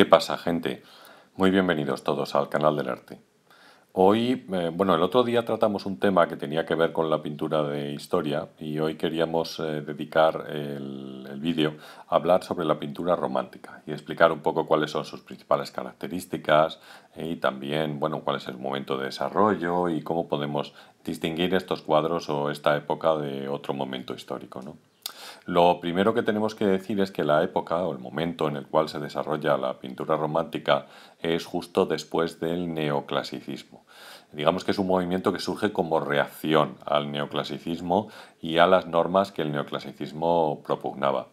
¿Qué pasa, gente? Muy bienvenidos todos al canal del arte. Hoy, eh, bueno, el otro día tratamos un tema que tenía que ver con la pintura de historia y hoy queríamos eh, dedicar el, el vídeo a hablar sobre la pintura romántica y explicar un poco cuáles son sus principales características eh, y también, bueno, cuál es el momento de desarrollo y cómo podemos distinguir estos cuadros o esta época de otro momento histórico, ¿no? Lo primero que tenemos que decir es que la época o el momento en el cual se desarrolla la pintura romántica es justo después del neoclasicismo. Digamos que es un movimiento que surge como reacción al neoclasicismo y a las normas que el neoclasicismo propugnaba.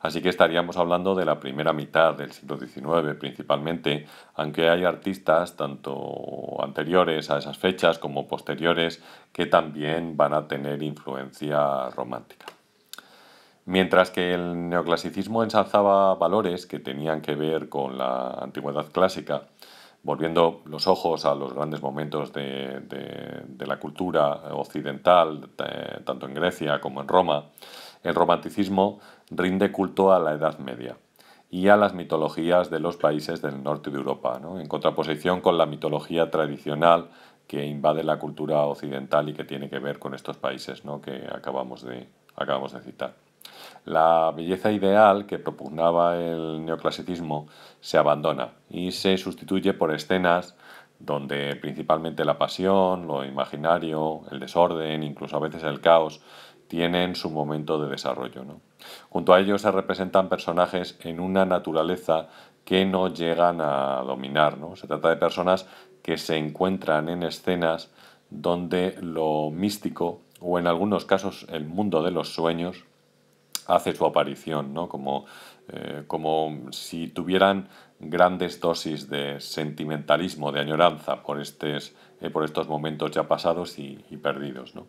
Así que estaríamos hablando de la primera mitad del siglo XIX principalmente, aunque hay artistas tanto anteriores a esas fechas como posteriores que también van a tener influencia romántica. Mientras que el neoclasicismo ensalzaba valores que tenían que ver con la antigüedad clásica, volviendo los ojos a los grandes momentos de, la cultura occidental, eh, tanto en Grecia como en Roma, el romanticismo rinde culto a la Edad Media y a las mitologías de los países del norte de Europa, ¿no? en contraposición con la mitología tradicional que invade la cultura occidental y que tiene que ver con estos países que acabamos de, acabamos de citar. La belleza ideal que propugnaba el neoclasicismo se abandona y se sustituye por escenas donde principalmente la pasión, lo imaginario, el desorden, incluso a veces el caos, tienen su momento de desarrollo. Junto a ellos se representan personajes en una naturaleza que no llegan a dominar. ¿no? Se trata de personas que se encuentran en escenas donde lo místico o en algunos casos el mundo de los sueños hace su aparición, ¿no? como, eh, como si tuvieran grandes dosis de sentimentalismo, de añoranza por, eh, por estos momentos ya pasados y, y perdidos. ¿no?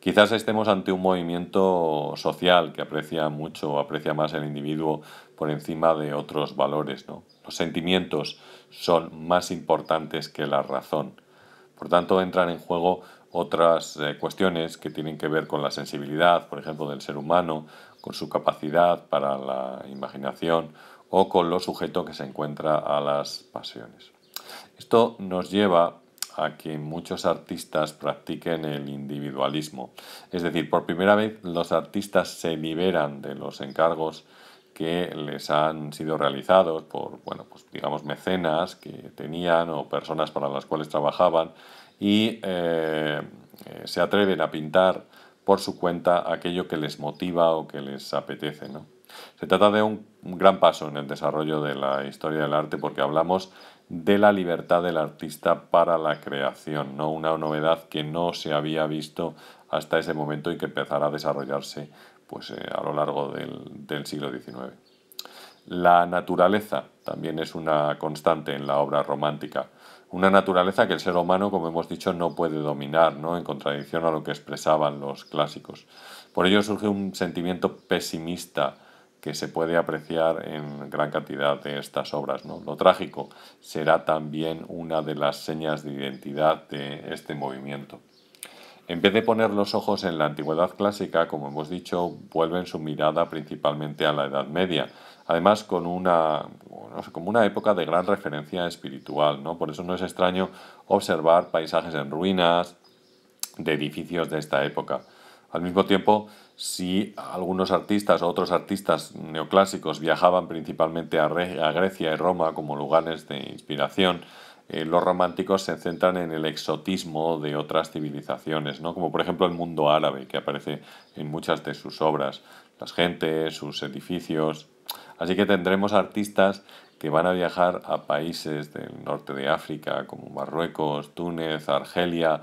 Quizás estemos ante un movimiento social que aprecia mucho, aprecia más el individuo por encima de otros valores. ¿no? Los sentimientos son más importantes que la razón por tanto, entran en juego otras eh, cuestiones que tienen que ver con la sensibilidad, por ejemplo, del ser humano, con su capacidad para la imaginación o con lo sujeto que se encuentra a las pasiones. Esto nos lleva a que muchos artistas practiquen el individualismo. Es decir, por primera vez los artistas se liberan de los encargos que les han sido realizados por, bueno, pues digamos, mecenas que tenían o personas para las cuales trabajaban y eh, eh, se atreven a pintar por su cuenta aquello que les motiva o que les apetece. Se trata de un, gran paso en el desarrollo de la historia del arte porque hablamos de la libertad del artista para la creación, ¿no? una novedad que no se había visto hasta ese momento y que empezará a desarrollarse pues, eh, a lo largo del, siglo XIX. La naturaleza también es una constante en la obra romántica. Una naturaleza que el ser humano, como hemos dicho, no puede dominar, ¿no? en contradicción a lo que expresaban los clásicos. Por ello surge un sentimiento pesimista que se puede apreciar en gran cantidad de estas obras. ¿no? Lo trágico será también una de las señas de identidad de este movimiento. En vez de poner los ojos en la antigüedad clásica, como hemos dicho, vuelven su mirada principalmente a la Edad Media, además con una, como una época de gran referencia espiritual. ¿no? Por eso no es extraño observar paisajes en ruinas de edificios de esta época. Al mismo tiempo, si algunos artistas o otros artistas neoclásicos viajaban principalmente a Grecia y Roma como lugares de inspiración, eh, los románticos se centran en el exotismo de otras civilizaciones, ¿no? como por ejemplo el mundo árabe, que aparece en muchas de sus obras, las gentes, sus edificios. Así que tendremos artistas que van a viajar a países del norte de África, como Marruecos, Túnez, Argelia,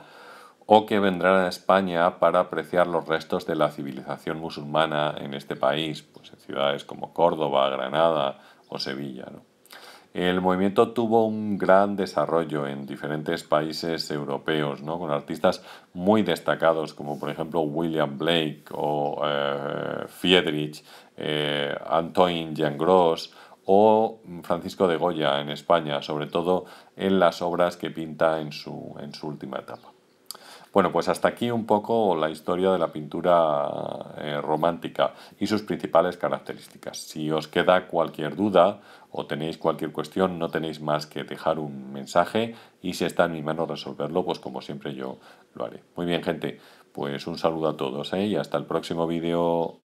o que vendrán a España para apreciar los restos de la civilización musulmana en este país, pues en ciudades como Córdoba, Granada o Sevilla. ¿no? El movimiento tuvo un gran desarrollo en diferentes países europeos, ¿no? con artistas muy destacados como por ejemplo William Blake o eh, Friedrich, eh, Antoine o Francisco de Goya en España, sobre todo en las obras que pinta en su, en su última etapa. Bueno, pues hasta aquí un poco la historia de la pintura eh, romántica y sus principales características. Si os queda cualquier duda o tenéis cualquier cuestión, no tenéis más que dejar un mensaje y si está en mi mano resolverlo, pues como siempre yo lo haré. Muy bien, gente, pues un saludo a todos ¿eh? y hasta el próximo vídeo.